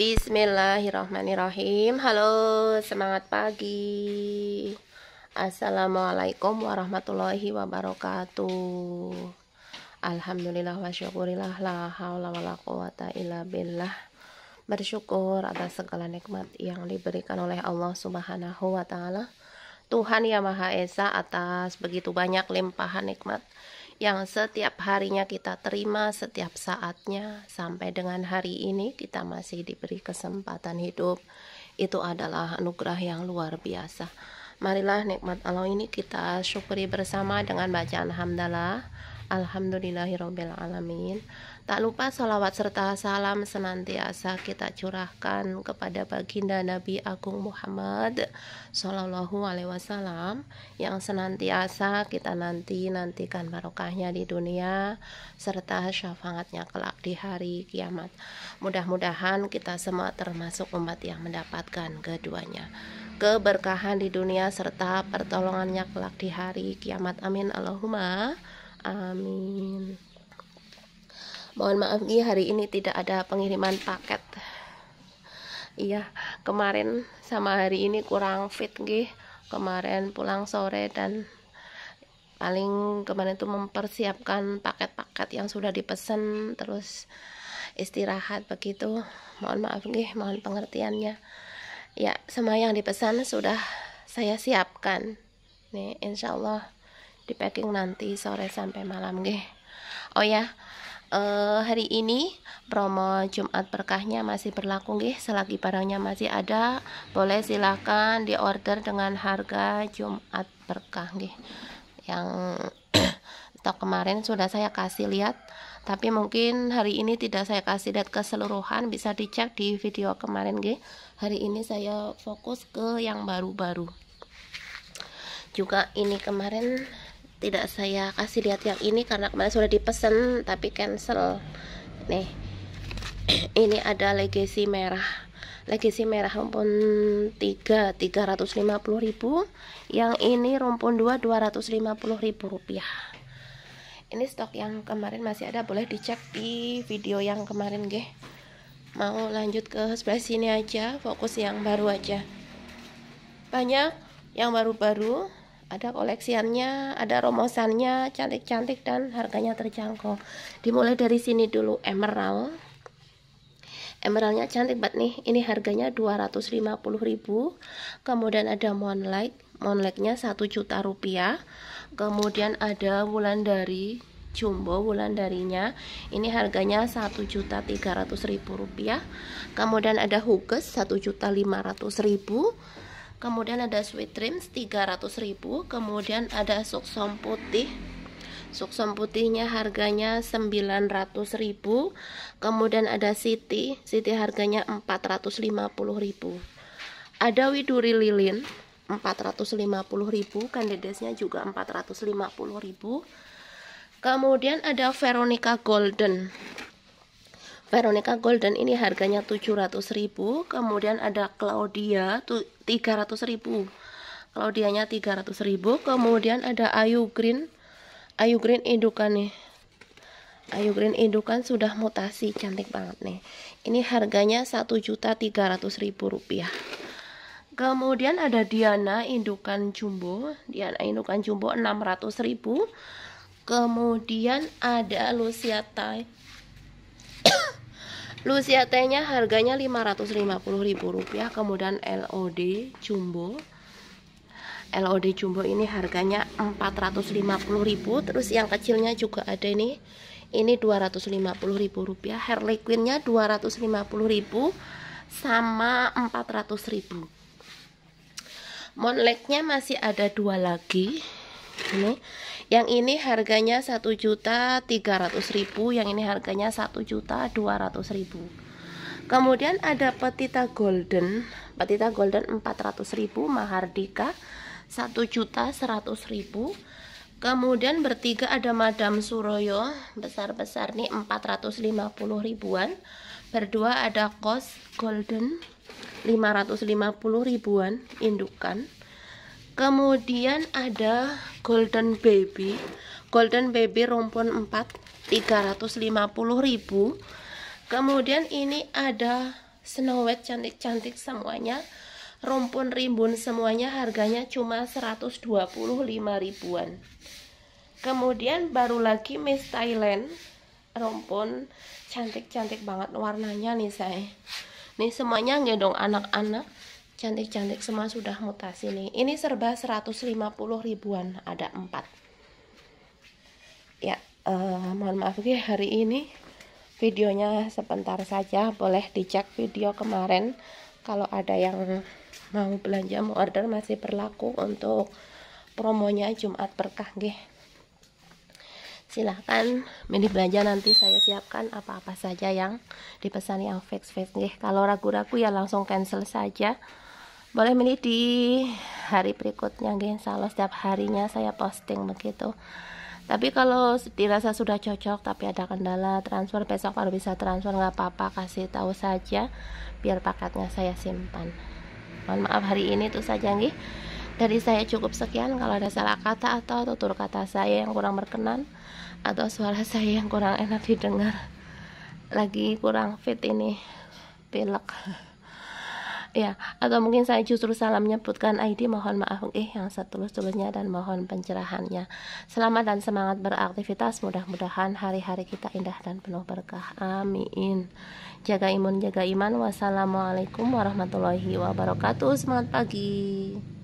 Bismillahirrahmanirrahim Halo semangat pagi Assalamualaikum warahmatullahi wabarakatuh Alhamdulillah wa syukurillah La hawla wa la quwata illa billah Bersyukur atas segala nikmat yang diberikan oleh Allah subhanahu wa ta'ala Tuhan yang Maha Esa atas begitu banyak limpahan nikmat yang setiap harinya kita terima, setiap saatnya sampai dengan hari ini kita masih diberi kesempatan hidup. Itu adalah anugerah yang luar biasa. Marilah nikmat Allah ini kita syukuri bersama dengan bacaan hamdalah. Alhamdulillahirrohmanirrohim Tak lupa salawat serta salam senantiasa kita curahkan kepada baginda Nabi Agung Muhammad Sallallahu alaihi wasallam Yang senantiasa kita nanti-nantikan barokahnya di dunia Serta syafaatnya kelak di hari kiamat Mudah-mudahan kita semua termasuk umat yang mendapatkan keduanya keberkahan di dunia serta pertolongannya kelak di hari kiamat amin Allahumma amin mohon maaf nih hari ini tidak ada pengiriman paket iya kemarin sama hari ini kurang fit nih. kemarin pulang sore dan paling kemarin itu mempersiapkan paket-paket yang sudah dipesan terus istirahat begitu mohon maaf nih, mohon pengertiannya ya semua yang dipesan sudah saya siapkan nih insya Allah di packing nanti sore sampai malam nggih. Oh ya, eh, hari ini promo Jumat berkahnya masih berlaku nih Selagi barangnya masih ada, boleh silahkan order dengan harga Jumat berkah nih Yang stok kemarin sudah saya kasih lihat tapi mungkin hari ini tidak saya kasih lihat keseluruhan bisa dicek di video kemarin nih hari ini saya fokus ke yang baru-baru juga ini kemarin tidak saya kasih lihat yang ini karena kemarin sudah dipesan tapi cancel nih ini ada legacy merah legacy merah rumpun 3 ribu, yang ini rumpun 2 ribu rupiah ini stok yang kemarin masih ada boleh dicek di video yang kemarin ge mau lanjut ke sebelah sini aja fokus yang baru aja banyak yang baru-baru ada koleksiannya, ada romosannya, cantik-cantik dan harganya terjangkau. Dimulai dari sini dulu emerald. Emeraldnya cantik banget nih. Ini harganya 250.000. Kemudian ada moonlight, moonlightnya 1 juta rupiah. Kemudian ada bulan dari jumbo bulan darinya ini harganya juta ribu rupiah. kemudian ada hugges Rp1.500.000 kemudian ada Sweet Dreams ribu. kemudian ada suksom putih suksom putihnya harganya 900.000 kemudian ada City. City harganya 450.000 ada Widuri Lilin 450.000 kandidesnya juga 450.000 kemudian ada Veronica Golden Veronica Golden ini harganya 700.000 kemudian ada Claudia 300.000 Claudianya 300.000 kemudian ada Ayu Green Ayu Green indukan nih Ayu Green indukan sudah mutasi cantik banget nih ini harganya 1.300.000 rupiah kemudian ada Diana indukan jumbo Diana indukan jumbo 600.000 kemudian ada Lucia Thai Lucia tehnya harganya Rp550.000 kemudian LOD jumbo LOD jumbo ini harganya 450.000 terus yang kecilnya juga ada ini ini Rp250.000 Harley Quinnya Rp250.000 sama 400.000 Monleknya masih ada dua lagi ini yang ini harganya satu juta tiga ratus ribu, yang ini harganya satu juta dua ratus ribu. Kemudian ada petita golden, petita golden empat ratus ribu, mahardika satu juta seratus ribu. Kemudian bertiga ada Madam Suroyo besar-besar nih 450 ribuan. Berdua ada Kos Golden 550 ribuan indukan kemudian ada golden baby golden baby rumpun 4 350.000 kemudian ini ada snow white cantik-cantik semuanya rumpun rimbun semuanya harganya cuma 125 ribuan kemudian baru lagi Miss Thailand rumpun cantik-cantik banget warnanya nih saya nih semuanya gendong anak-anak cantik-cantik semua sudah mutasi nih ini serba 150 ribuan ada 4 ya uh, mohon maaf ya hari ini videonya sebentar saja boleh dicek video kemarin kalau ada yang mau belanja mau order masih berlaku untuk promonya Jumat berkah nih silahkan mini belanja nanti saya siapkan apa-apa saja yang dipesan yang fix fix nih kalau ragu-ragu ya langsung cancel saja boleh milih di hari berikutnya geng kalau setiap harinya saya posting begitu tapi kalau dirasa sudah cocok tapi ada kendala transfer besok kalau bisa transfer nggak apa-apa kasih tahu saja biar paketnya saya simpan mohon maaf hari ini itu saja nih dari saya cukup sekian kalau ada salah kata atau tutur kata saya yang kurang berkenan atau suara saya yang kurang enak didengar lagi kurang fit ini pilek ya atau mungkin saya justru salah menyebutkan ID mohon maaf eh yang setulus-tulusnya dan mohon pencerahannya selamat dan semangat beraktivitas mudah-mudahan hari-hari kita indah dan penuh berkah amin jaga imun jaga iman wassalamualaikum warahmatullahi wabarakatuh semangat pagi